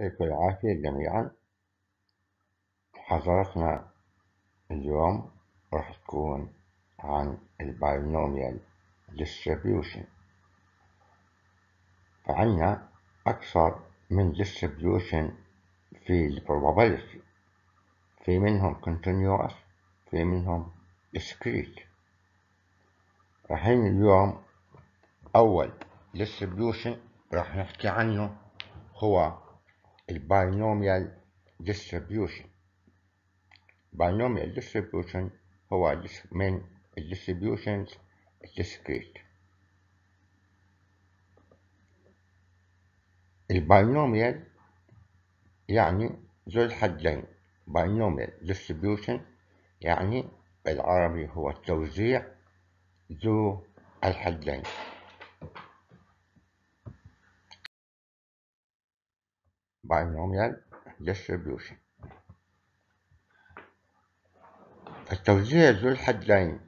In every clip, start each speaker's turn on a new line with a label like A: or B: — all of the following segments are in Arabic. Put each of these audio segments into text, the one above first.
A: يعطيكم العافية جميعا حضرتنا اليوم راح تكون عن الباينوميال ديستريبيوشن فعنا أكثر من ديستريبيوشن في البروبابيلتي في منهم continuous في منهم discrete رحين اليوم أول ديستريبيوشن راح نحكي عنه هو الباينوميال ديستريبيوشن باينوميال ديستريبيوشن هو من الديستريبيوشنز الديسكريت الباينوميال يعني, يعني ذو الحدين باينوميال ديستريبيوشن يعني بالعربي هو التوزيع ذو الحدين binomial distribution التوزيع ذو الحدين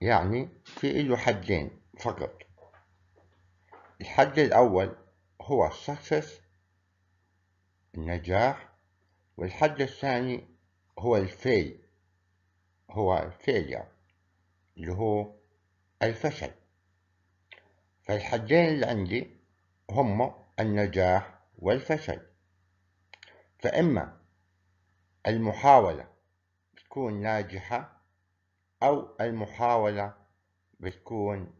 A: يعني في له حدين فقط الحد الأول هو السكسس النجاح والحد الثاني هو الفيل هو failure اللي هو الفشل فالحدين اللي عندي هم النجاح والفشل فإما المحاولة بتكون ناجحة أو المحاولة بتكون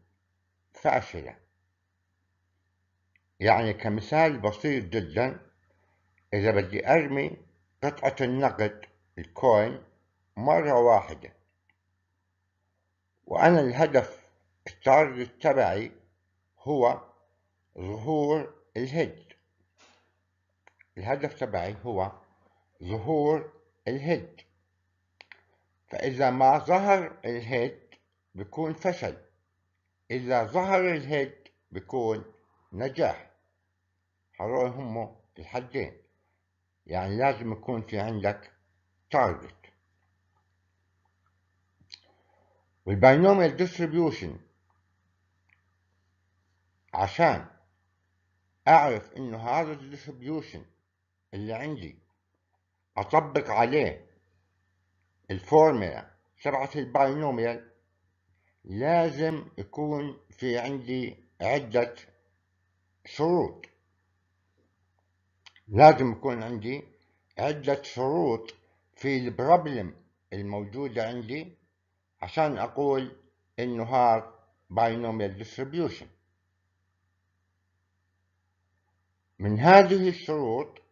A: فاشلة يعني كمثال بسيط جدا إذا بدي أرمي قطعة النقد الكوين مرة واحدة وأنا الهدف التارجت تبعي هو ظهور الهيد الهدف تبعي هو ظهور الهيد فإذا ما ظهر الهيد بكون فشل إذا ظهر الهيد بكون نجاح هذول هم الحدين يعني لازم يكون في عندك تارجت والباينوميال ديستريبيوشن عشان اعرف انه هذا الديستريبيوشن اللي عندي أطبق عليه الفورمولا سبعة الباينوميال يعني لازم يكون في عندي عدة شروط لازم يكون عندي عدة شروط في البروبلم الموجودة عندي عشان أقول إنه هذا باينوميال ديستريبيوشن من هذه الشروط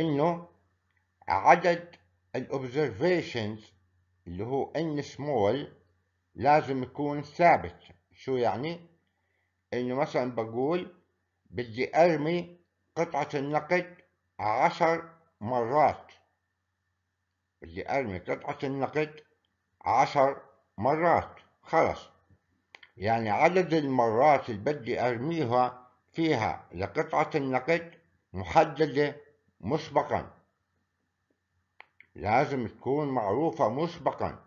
A: انه عدد الاوبزرفيشنز اللي هو ان سمول لازم يكون ثابت شو يعني انه مثلا بقول بدي ارمي قطعة النقد عشر مرات بدي ارمي قطعة النقد عشر مرات خلص يعني عدد المرات اللي بدي ارميها فيها لقطعة النقد محددة مسبقا لازم تكون معروفة مسبقا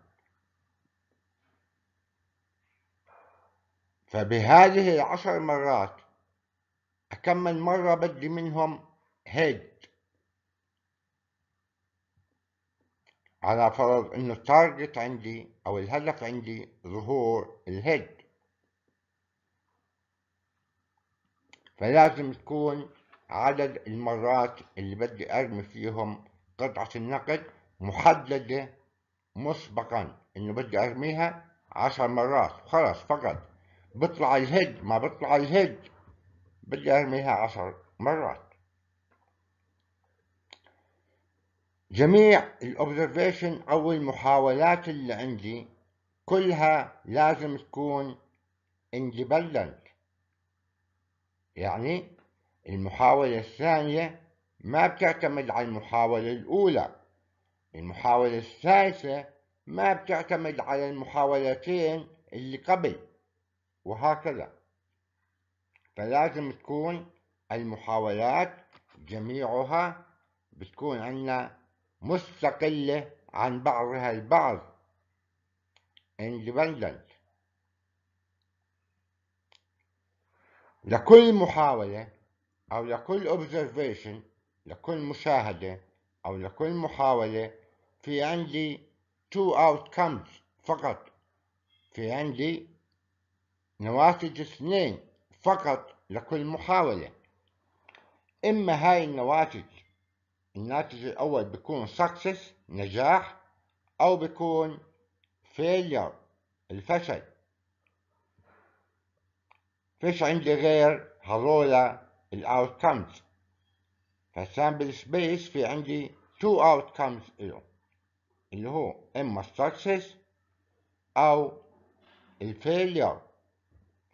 A: فبهذه العشر مرات أكمل مرة بدي منهم هيد على فرض انه التارجت عندي او الهدف عندي ظهور الهيد فلازم تكون عدد المرات اللي بدي ارمي فيهم قطعة النقد محددة مسبقا انه بدي ارميها عشر مرات خلاص فقط بطلع الهيد ما بطلع الهيد بدي ارميها عشر مرات جميع الاوبزرفيشن او المحاولات اللي عندي كلها لازم تكون independent يعني المحاولة الثانية ما بتعتمد على المحاولة الأولى المحاولة الثالثة ما بتعتمد على المحاولتين اللي قبل وهكذا فلازم تكون المحاولات جميعها بتكون عنا مستقلة عن بعضها البعض independent لكل محاولة أو لكل observation لكل مشاهدة أو لكل محاولة في عندي two outcomes فقط في عندي نواتج اثنين فقط لكل محاولة إما هاي النواتج الناتج الأول بيكون success نجاح أو بيكون failure الفشل فيش عندي غير هذولا الاوتكمز فالسامبل سبيس في عندي تو اوتكمز له اللي هو اما السكسس او الفيلير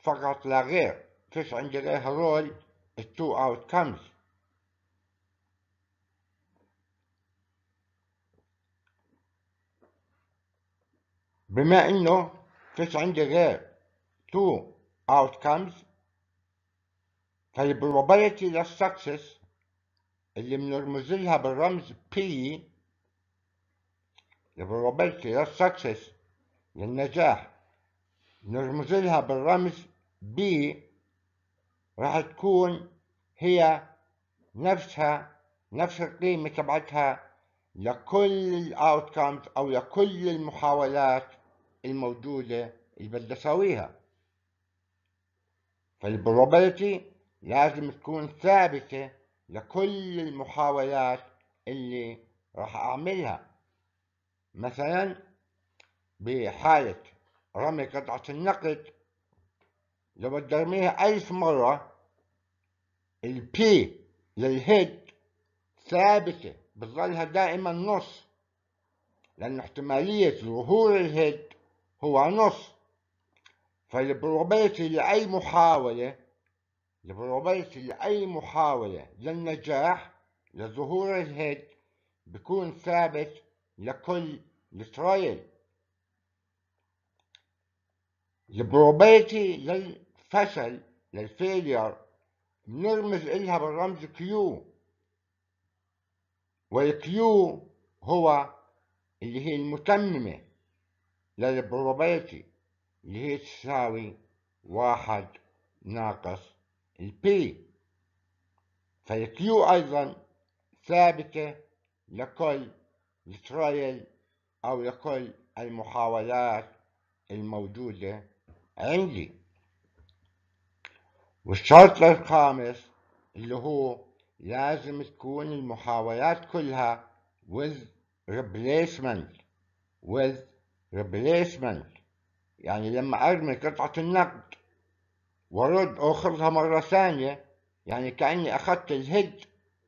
A: فقط لا غير فيش عندي غير هذول التو اوتكمز بما انه فيش عندي غير تو اوتكمز هالبروبابيلتي طيب، للسكسس اللي بنرمز لها بالرمز P البروبابيلتي للسكسس للنجاح نرمز لها بالرمز B راح تكون هي نفسها نفس القيمة تبعتها لكل الاوتكمز او لكل المحاولات الموجودة اللي بدي اسويها فالبروبابيلتي طيب، لازم تكون ثابتة لكل المحاولات اللي راح أعملها مثلا بحالة رمي قطعة النقد لو بدي أرميها ألف مرة البي للهيد ثابتة بتظلها دائما نص لأن احتمالية ظهور الهيد هو نص فالبروبيتي لأي محاولة لبروبيس لأي محاولة للنجاح لظهور الهيد بكون ثابت لكل الترايل البروبيتي للفشل للفيلير بنرمز إلها بالرمز Q والكيو هو اللي هي المتممة للبروبيتي اللي هي تساوي واحد ناقص P فالـ Q أيضا ثابتة لكل الترايل أو لكل المحاولات الموجودة عندي والشرط الخامس اللي هو لازم تكون المحاولات كلها with replacement with replacement يعني لما أرمي قطعة النقد وارد اخذها مرة ثانية يعني كأني اخذت الهيد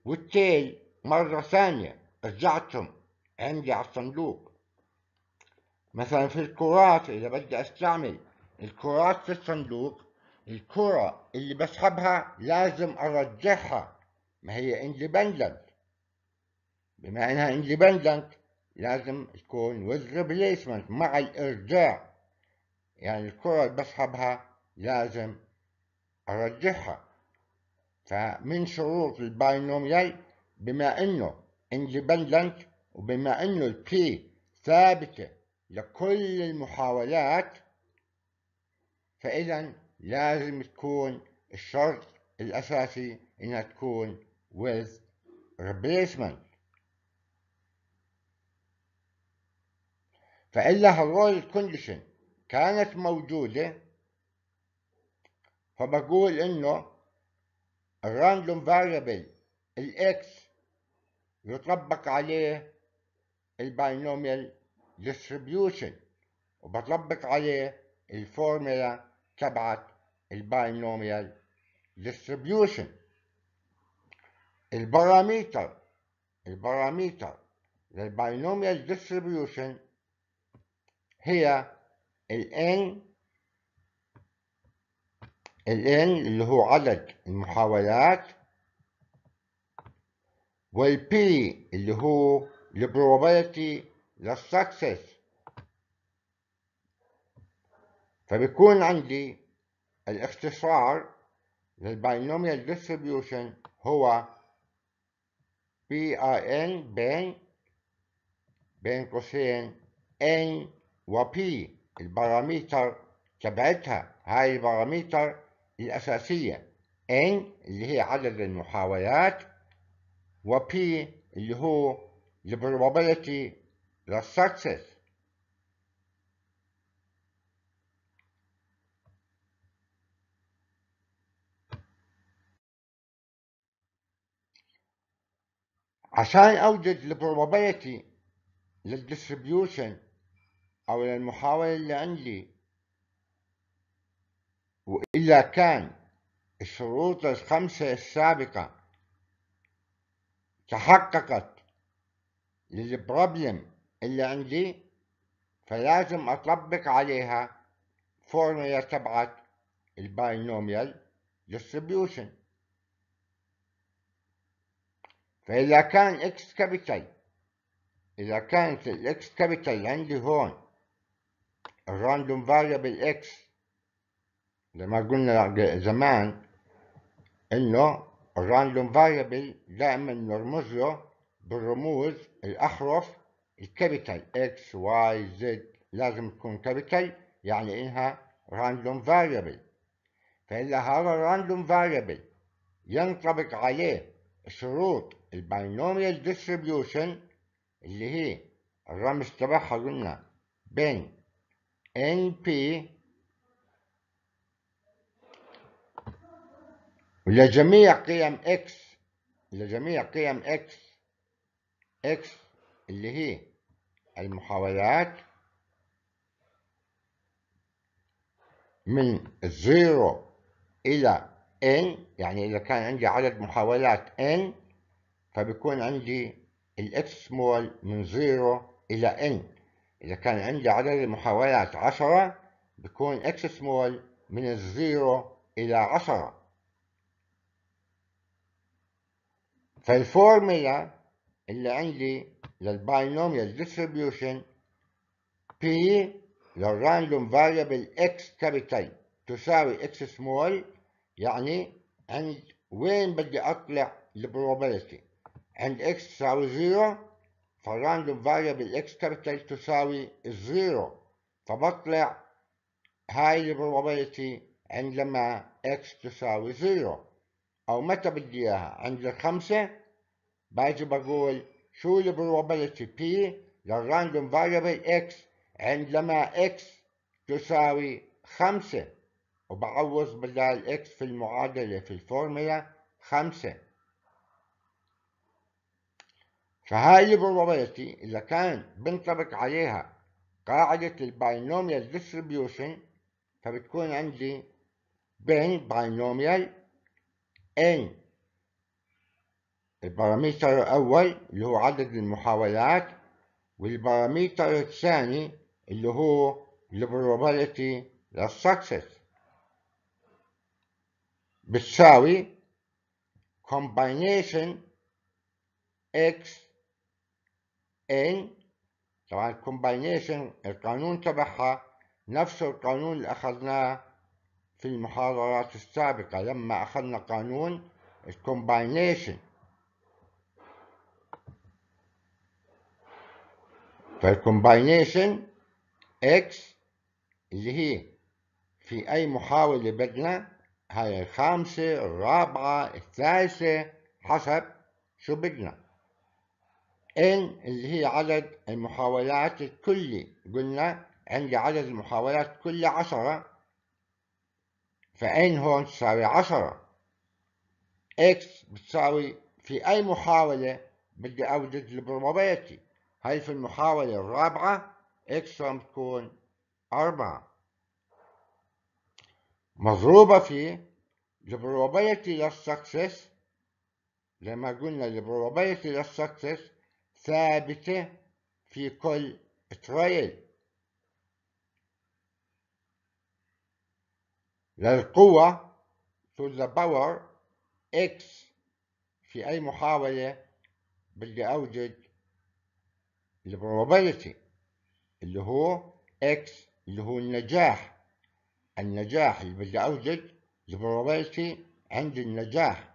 A: والتيل مرة ثانية رجعتهم عندي على الصندوق مثلا في الكرات اذا بدي استعمل الكرات في الصندوق الكرة اللي بسحبها لازم ارجعها ما هي اندبندنت بما انها اندبندنت لازم تكون with ريبليسمنت مع الارجاع يعني الكرة اللي بسحبها لازم أرجحها فمن شروط الباينوميال بما إنه independent وبما إنه البي ثابتة لكل المحاولات فإذا لازم تكون الشرط الأساسي إنها تكون with replacement فإلا هذول كونديشن كانت موجودة فبقول انه الراندوم فاريبل الاكس يطبق عليه الباينوميال ديستريبيوشن وبطبق عليه الفورمولا تبعت الباينوميال ديستريبيوشن الباراميتر الباراميتر للباينوميال ديستريبيوشن هي الان الان N اللي هو عدد المحاولات والبي P اللي هو البروبابيلتي للسكسس فبيكون عندي الاختصار للباينوميال ديستريبيوشن هو بي اي ان بين بين قوسين ان وبي الباراميتر تبعتها هاي الباراميتر الأساسية N اللي هي عدد المحاولات و P اللي هو probability البروبابيلتي success عشان أوجد probability للdistribution أو للمحاولة اللي عندي وإلا كان الشروط الخمسة السابقة تحققت للبروبلم اللي عندي فلازم أطبق عليها فورمولا تبعت الباينوميال ديستريبيوشن فإذا كان إكس كابيتال إذا كانت الإكس كابيتال عندي هون الراندوم فاريبل إكس زي ما قلنا زمان انه الراندوم فاريبل دائما نرمز له بالرموز الاحرف الكابيتال اكس واي زد لازم تكون كابيتال يعني انها راندوم فاريبل فإلا هذا الراندوم فاريبل ينطبق عليه شروط الباينوميال ديستريبيوشن اللي هي الرمز تبعها قلنا بين NP لجميع قيم اكس لجميع قيم اكس اكس اللي هي المحاولات من 0 إلى n يعني إذا كان عندي عدد محاولات n فبكون عندي الاكس مول من 0 إلى n إذا كان عندي عدد المحاولات 10 بكون اكس سمول من 0 إلى 10 فالفورميلا اللي عندي للباينوميال ديستريبيوشن P للراندوم فاريبل X كابيتال تساوي X سمول يعني عند وين بدي اطلع البروبابيلتي عند X تساوي زيرو فالراندوم فاريبل X كابيتال تساوي 0 فبطلع هاي البروبابيلتي عندما X تساوي زيرو او متى بدي اياها عند الخمسه باجي بقول شو البروبابيلتي P للراندوم فاريبل X عندما X تساوي خمسة وبعوض بدال X في المعادلة في الفورمولا خمسة فهاي البروبابيلتي إذا كان بنطبق عليها قاعدة الباينوميال ديستريبيوشن فبتكون عندي بين باينوميال n البارامتر الأول اللي هو عدد المحاولات والبارامتر الثاني اللي هو البروبابيلتي للسكسس بتساوي combination x n طبعا combination القانون تبعها نفس القانون اللي أخذناه في المحاضرات السابقة لما أخذنا قانون الكومباينيشن فالكومباينيشن اكس اللي هي في أي محاولة بدنا هاي الخامسة الرابعة الثالثة حسب شو بدنا ان اللي هي عدد المحاولات الكلي قلنا عندي عدد المحاولات كل عشرة فان هون تساوي عشرة اكس بتساوي في اي محاولة بدي اوجد البروبابيلتي حيث المحاولة الرابعة إكس تكون أربعة مضروبة في probability of success زي ما قلنا probability of success ثابتة في كل تريل للقوة to the power x في أي محاولة بدي أوجد البروبابيلتي اللي هو اكس اللي هو النجاح النجاح اللي بدي اوجد البروبابيلتي عند النجاح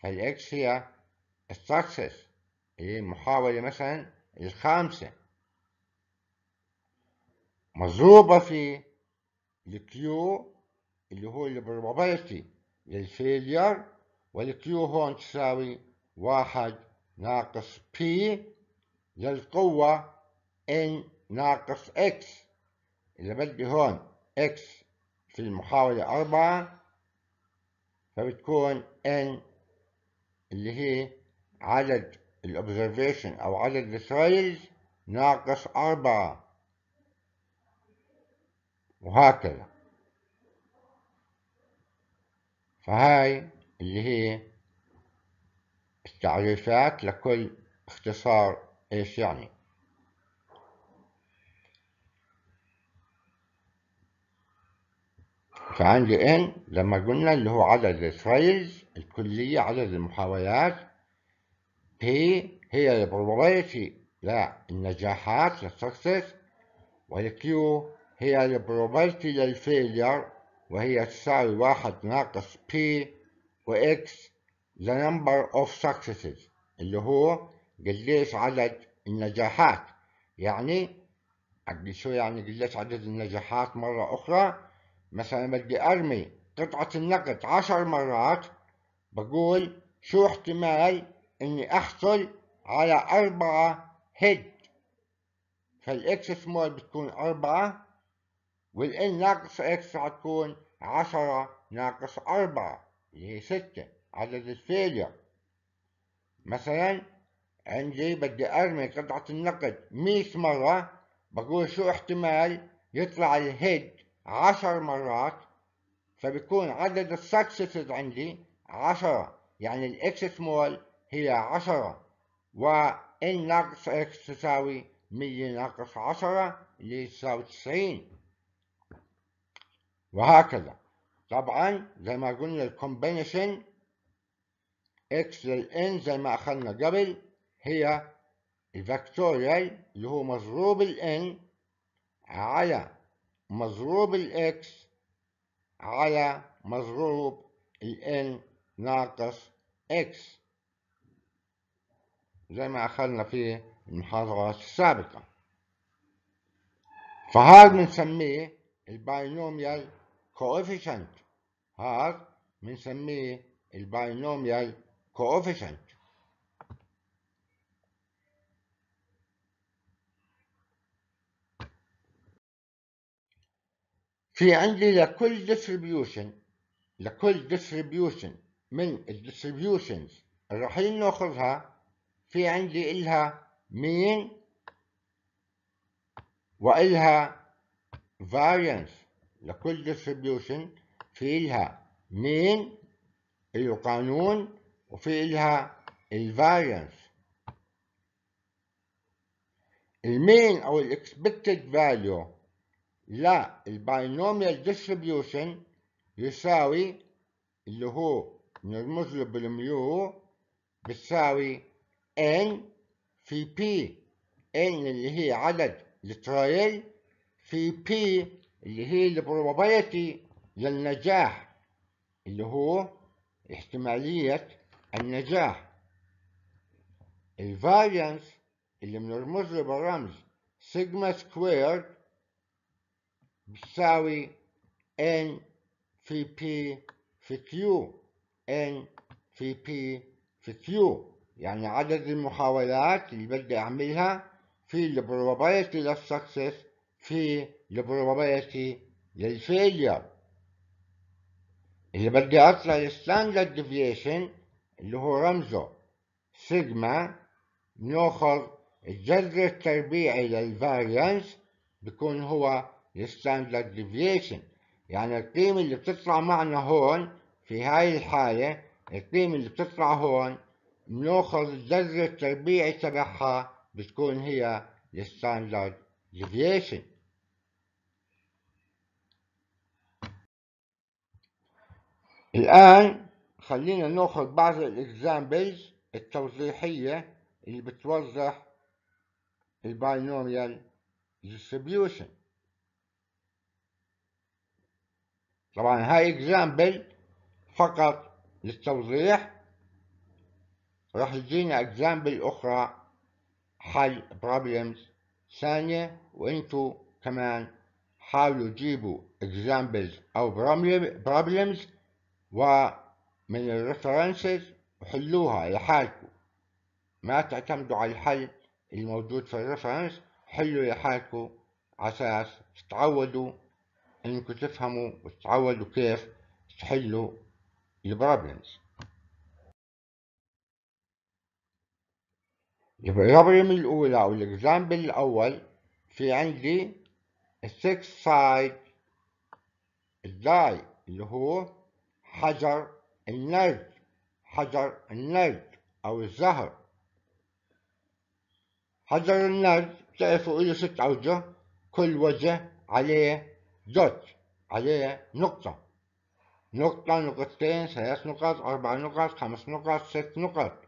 A: فالاكس هي السكسس هي المحاولة مثلا الخامسة مضروبة في الكيو اللي هو البروبابيلتي للفيلير والكيو هون تساوي واحد ناقص بي للقوة N ناقص X اللي بدي هون X في المحاولة أربعة فبتكون N اللي هي عدد الأوبزرفيشن أو عدد السريلز ناقص أربعة وهكذا فهاي اللي هي التعريفات لكل اختصار إيش يعني فعندي n لما قلنا اللي هو عدد الترايلز الكلية عدد المحاولات p هي البروبابيلتي للنجاحات للسكسس والكيو هي البروبابيلتي للفيلير وهي تساوي واحد ناقص p واكس the number of successes اللي هو قديش عدد النجاحات يعني شو يعني قديش عدد النجاحات مرة أخرى مثلا بدي أرمي قطعة النقد عشر مرات بقول شو احتمال إني أحصل على أربعة هيد فالإكس سمول بتكون أربعة والإن ناقص إكس حتكون عشرة ناقص أربعة اللي هي ستة عدد الفيلير مثلا عندي بدي ارمي قطعة النقد مئة مرة بقول شو احتمال يطلع الهيد عشر مرات فبكون عدد السكسسز عندي عشرة يعني الاكس سمول هي عشرة وان ناقص اكس تساوي مية ناقص عشرة اللي تساوي تسعين وهكذا طبعا زي ما قلنا الكومبينيشن اكس للان زي ما اخذنا قبل هي الفاكتوريال اللي هو مضروب ال n على مضروب ال x على مضروب ال n ناقص x زي ما أخذنا في المحاضرات السابقة فهذا بنسميه الباينوميال كوفيشنت هذا بنسميه الباينوميال كوفيشنت في عندي لكل ديستريبيوشن لكل ديستريبيوشن من الديستريبيوشنز اللي رايحين ناخذها في عندي إلها مين وإلها فارينس لكل ديستريبيوشن في إلها مين إله قانون وفي إلها الفارينس المين أو الإكسبكتد فاليو لا الباينوميال ديستريبيوشن يساوي اللي هو نرمز له بالميو بتساوي n في p n اللي هي عدد الترايل في p اللي هي البروبابيلتي للنجاح اللي هو احتمالية النجاح الفاريانس اللي بنرمز له بالرمز سيجما سكويرد بتساوي N في P في Q N في P في Q يعني عدد المحاولات اللي بدي أعملها في البروبابيلتي للسكسس في لل للفيلير اللي بدي أطلع الستاندرد ديفيشن اللي هو رمزه سيجما ناخذ الجذر التربيعي للفاريانس بيكون هو الستاندرد ديفيشن يعني القيمة اللي بتطلع معنا هون في هاي الحالة القيمة اللي بتطلع هون بناخذ الجذر التربيعي تبعها بتكون هي الستاندرد ديفيشن الآن خلينا ناخذ بعض الاكزامبلز التوضيحية اللي بتوضح الباينوميال ديستريبيوشن طبعا هاي اكزامبل فقط للتوضيح راح يجينا اكزامبل اخرى حل بروبلمز ثانية وانتو كمان حاولوا تجيبوا examples او problems ومن الريفرنسز وحلوها لحالكم ما تعتمدوا على الحل الموجود في الريفرنس حلوا لحالكم عساس تتعودوا انكم تفهموا وتتعودوا كيف تحلوا البروبلمز البروبلم الاولى او الاكزامبل الاول في عندي 6 سايد الداي اللي هو حجر النرد حجر النرد او الزهر حجر النرد تعرفوا له ست اوجه كل وجه عليه جودج عليها نقطة نقطة نقطتين ثلاث نقط أربع نقط خمس نقط ست نقط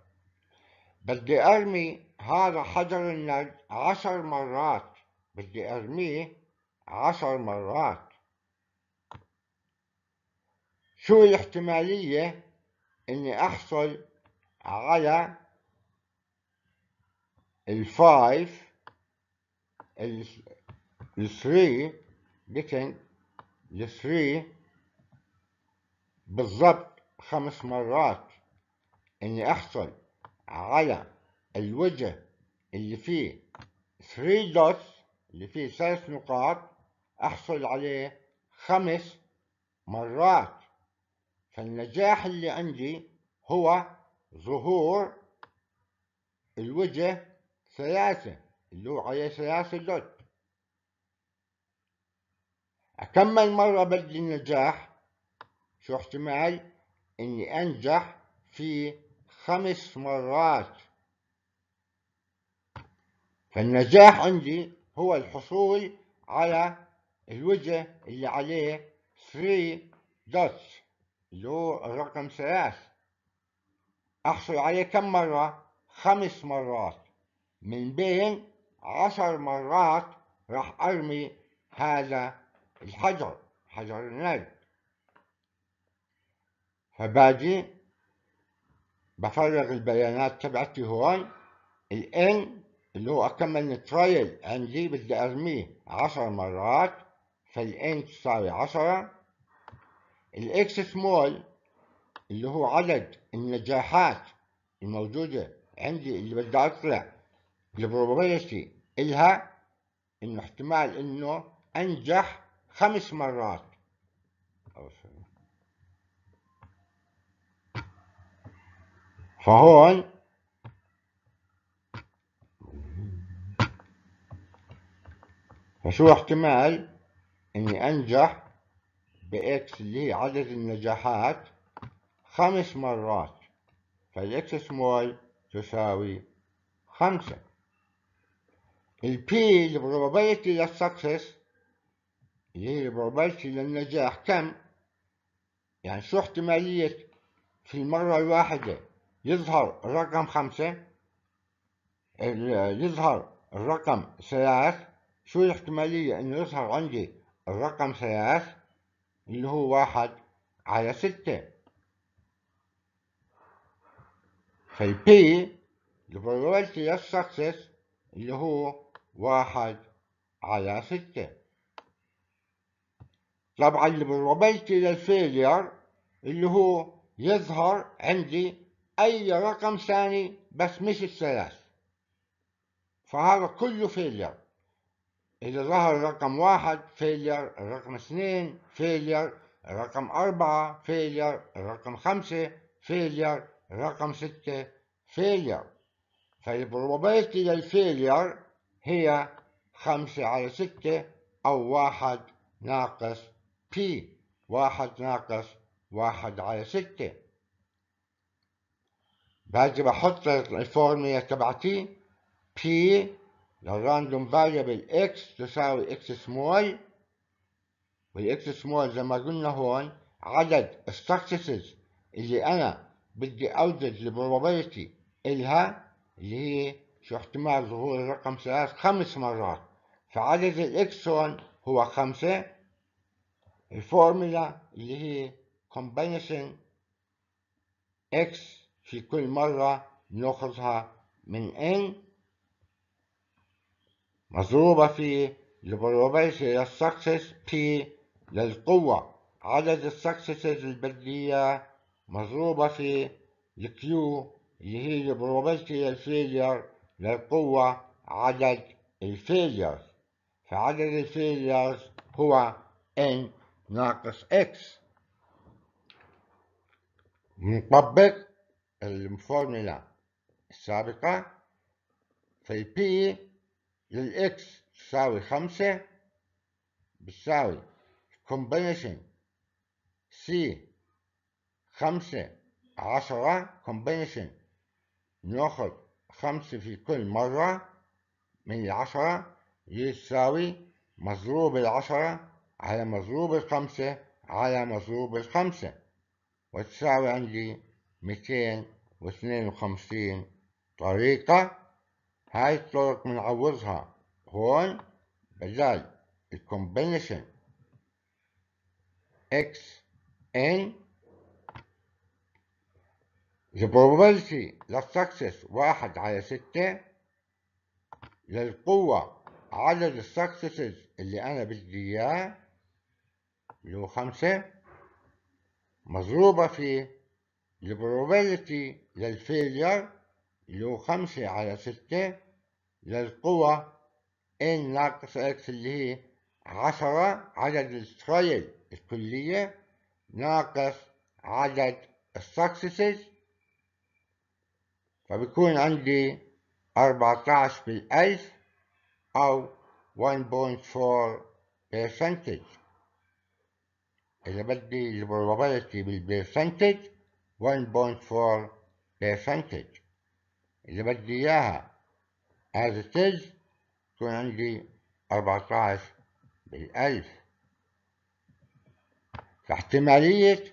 A: بدي أرمي هذا حجر النرد عشر مرات بدي أرميه عشر مرات شو الاحتمالية إني أحصل على الفايف الثري لكن الثري بالضبط خمس مرات اني احصل على الوجه اللي فيه ثري دوتس اللي فيه ثلاث نقاط احصل عليه خمس مرات فالنجاح اللي عندي هو ظهور الوجه ثلاثة اللي هو عليه ثلاثة دوت كم مرة بدي النجاح شو احتمال اني انجح في خمس مرات فالنجاح عندي هو الحصول على الوجه اللي عليه 3 دوتس اللي هو الرقم ثلاث أحصل عليه كم مرة؟ خمس مرات من بين عشر مرات راح أرمي هذا الحجر حجر النجم فباجي بفرغ البيانات تبعتي هون الان اللي هو اكمل نترايل عندي بدي ارميه عشر مرات فالان تساوي عشرة الاكس سمول اللي هو عدد النجاحات الموجودة عندي اللي بدي اطلع البروبابيلتي الها انه احتمال انه انجح خمس مرات فهون فشو احتمال اني انجح باكس اللي هي عدد النجاحات خمس مرات فالاكس سمول تساوي خمسة البي بروبابيلتي للسكسس ليه بقبلش للنجاح كم يعني شو احتمالية في المرة الواحدة يظهر رقم خمسة يظهر الرقم ثلاث شو الاحتمالية انه يظهر عندي الرقم ثلاث اللي هو واحد على ستة في P البروبابيلتي للسكسس اللي هو واحد على ستة طبعا رميت الى الفيلير اللي هو يظهر عندي اي رقم ثاني بس مش الثلاث فهذا كله فيلير اذا ظهر رقم واحد فيلير رقم اثنين فيلير رقم أربعة فيلير رقم خمسة فيلير رقم ستة فيلير فالبروبابيلتي للفيلير هي خمسة على ستة أو واحد ناقص بي واحد ناقص واحد على ستة باجي بحط الفورمية تبعتي بي للراندوم فاريبل اكس تساوي اكس سمول والاكس سمول زي ما قلنا هون عدد السكسسز اللي انا بدي اوجد البروبابيلتي الها اللي هي شو احتمال ظهور الرقم ثلاث خمس مرات فعدد الاكس هون هو خمسة الفورميلا اللي هي combination x في كل مرة بناخدها من n مضروبة في of للسكسس p للقوة عدد السكسسز البدية مضروبة في الكيو اللي هي of failure للقوة عدد الفيليرز فعدد الفيليرز هو n ناقص إكس نطبق الفورمولا السابقة في P للإكس تساوي خمسة بتساوي كومبينيشن سي خمسة عشرة كومبينيشن ناخد خمسة في كل مرة من العشرة يساوي مضروب العشرة على مضروب الخمسة على مضروب الخمسة وتساوي عندي ميتين واثنين وخمسين طريقة هاي الطرق بنعوضها هون بدل الكومبينيشن اكس ان the probability للسكسس واحد على ستة للقوة عدد السكسسز اللي أنا بدي إياه اللي هو خمسة مضروبة في البروبابيلتي للفيلير اللي هو خمسة على ستة للقوة إن ناقص إكس اللي هي عشرة عدد الترايل الكلية ناقص عدد السكسسز فبيكون عندي أربعتاعش بالألف أو 1.4 percentage إذا بدي البروبابيلتي بالبرسنتج 1.4 percentage إذا بدي إياها as it is تكون عندي 14 بالألف فاحتمالية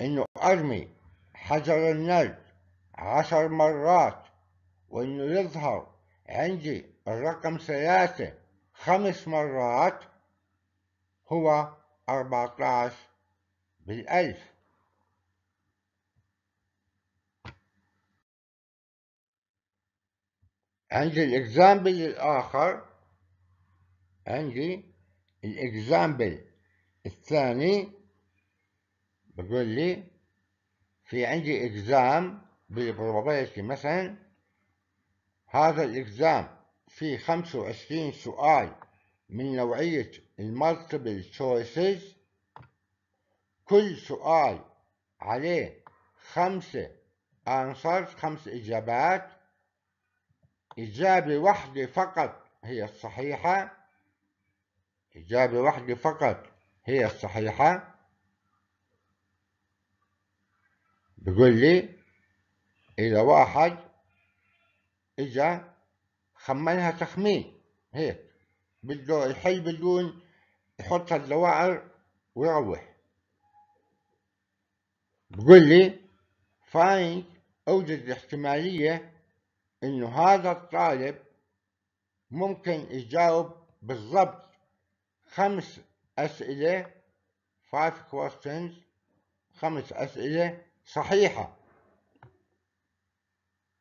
A: إنه أرمي حجر النرد عشر مرات وإنه يظهر عندي الرقم ثلاثة خمس مرات هو 14 بالألف عندي الإكزامبل الآخر عندي الإكزامبل الثاني بقول لي في عندي إكزام بالبروبابيلتي مثلا هذا الإكزام فيه وعشرين سؤال من نوعية المالتيبل تشويسز كل سؤال عليه خمسة answers خمس إجابات إجابة واحدة فقط هي الصحيحة إجابة واحدة فقط هي الصحيحة بقول لي إذا واحد إجا خمنها تخمين هيك بده يحل بدون يحط الدوائر ويروح بقول لي فاينك اوجد احتمالية انه هذا الطالب ممكن يجاوب بالضبط خمس أسئلة five questions خمس أسئلة صحيحة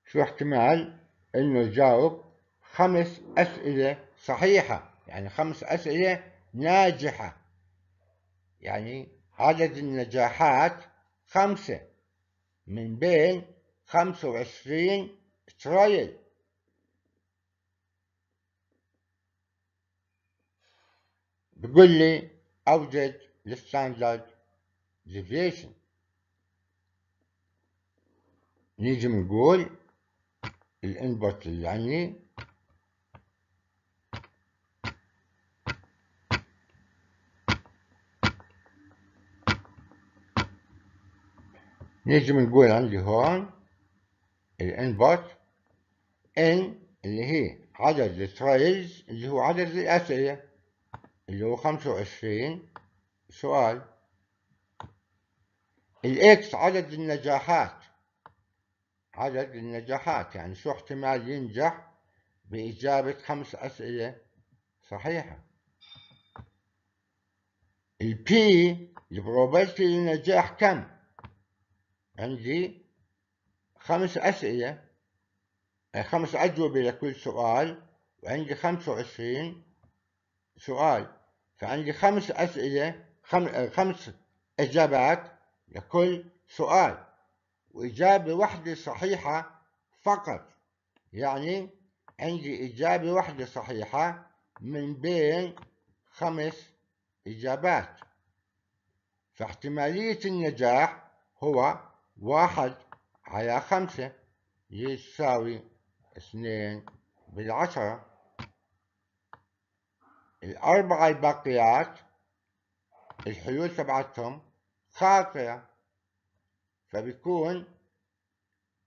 A: شو احتمال انه يجاوب خمس أسئلة صحيحة يعني خمس أسئلة ناجحة يعني عدد النجاحات خمسة من بين خمسة وعشرين ترايل بقول لي أوجد الستاندرد ديفيشن نيجي نقول الانبوت اللي عندي نجم نقول عندي هون الانبوت ان اللي هي عدد الترايز اللي هو عدد الأسئلة اللي هو 25 سؤال الاكس عدد النجاحات عدد النجاحات يعني شو احتمال ينجح بإجابة خمس أسئلة صحيحة البي البروبابيلتي للنجاح كم؟ عندي خمس أسئلة آه، خمس أجوبة لكل سؤال وعندي خمسة وعشرين سؤال فعندي خمس أسئلة خم... آه، خمس إجابات لكل سؤال وإجابة واحدة صحيحة فقط يعني عندي إجابة واحدة صحيحة من بين خمس إجابات فاحتمالية النجاح هو واحد على خمسة يساوي اثنين بالعشرة الأربعة الباقيات الحلول تبعتهم خاطئة فبيكون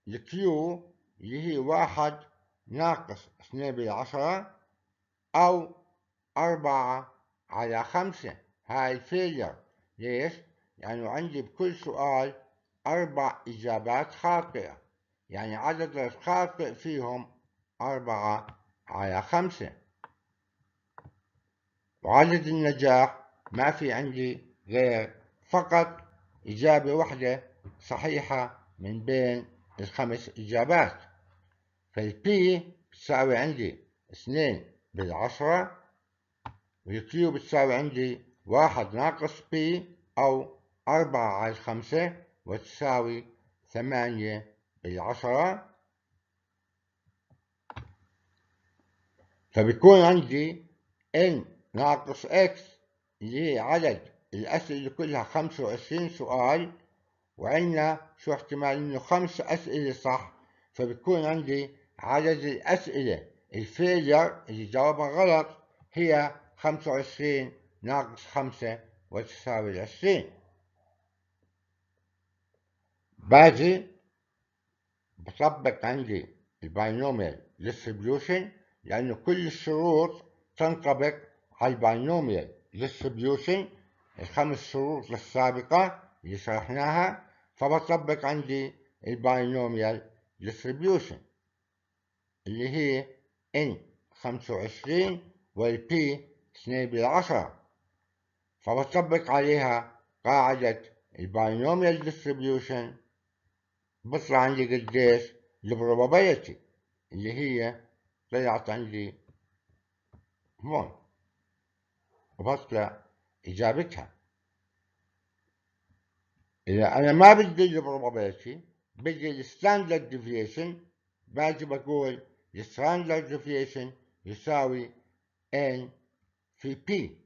A: الكيو اللي هي واحد ناقص اثنين بالعشرة أو أربعة على خمسة هاي الفيلر ليش؟ لأنه يعني عندي بكل سؤال أربع إجابات خاطئة يعني عدد الخاطئ فيهم أربعة على خمسة وعدد النجاح ما في عندي غير فقط إجابة واحدة صحيحة من بين الخمس إجابات فالبي بتساوي عندي اثنين بالعشرة والكيو بتساوي عندي واحد ناقص بي أو أربعة على خمسة وتساوي ثمانية بالعشرة فبيكون عندي n ناقص x عدد الأسئلة كلها 25 سؤال وعندنا شو احتمال إنه خمس أسئلة صح فبيكون عندي عدد الأسئلة الفيلر اللي جاوبها غلط هي 25 ناقص 5 وتساوي 20 باجي بطبق عندي الباينوميال ديستريبيوشن لأن كل الشروط تنطبق على الباينوميال ديستريبيوشن الخمس شروط السابقة اللي شرحناها فبطبق عندي الباينوميال ديستريبيوشن اللي هي N 25 وال P 2 بالعشرة فبطبق عليها قاعدة الباينوميال ديستريبيوشن بيطلع عندي قديش البروبابيلتي اللي هي طلعت عندي هون وبطلع إجابتها إذا أنا ما بدي البروبابيلتي بدي الستاندرد ديفيشن باجي بقول الستاندرد ديفيشن يساوي ان في بي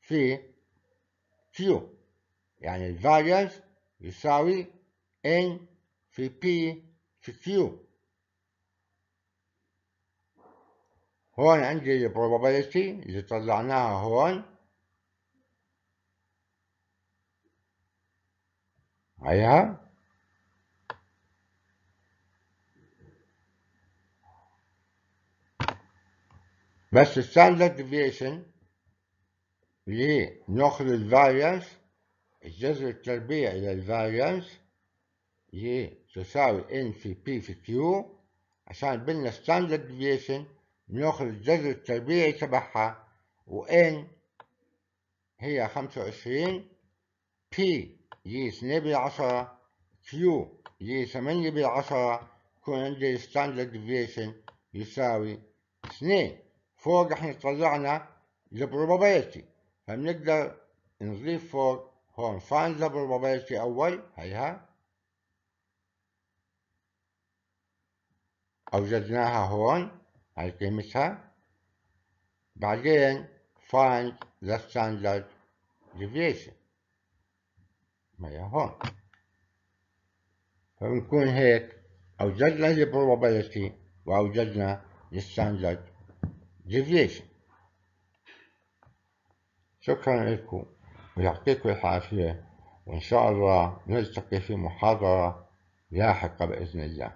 A: في كيو يعني variance يساوي N في P في Q هون عندي probability اللي طلعناها هون هيها بس الستاندرد ديفيشن اللي ناخذ variance الجذر التربيعي للفاريانس ي تساوي ان في بي في كيو عشان بدنا ستاندرد ديفيشن بناخذ الجذر التربيعي تبعها وان هي خمسة وعشرين بي ي اثنين بالعشرة كيو ي ثمانية بالعشرة يكون عندي ستاندرد ديفيشن يساوي اثنين فوق احنا طلعنا البروبابيلتي فبنقدر نضيف فوق هون find the probability أول هيها أوجدناها هون هاي قيمتها بعدين find the standard deviation هيها هون فبنكون هيك أوجدنا the probability وأوجدنا the standard deviation شكرا لكم ويعطيكم العافية وإن شاء الله نلتقي في محاضرة لاحقة بإذن الله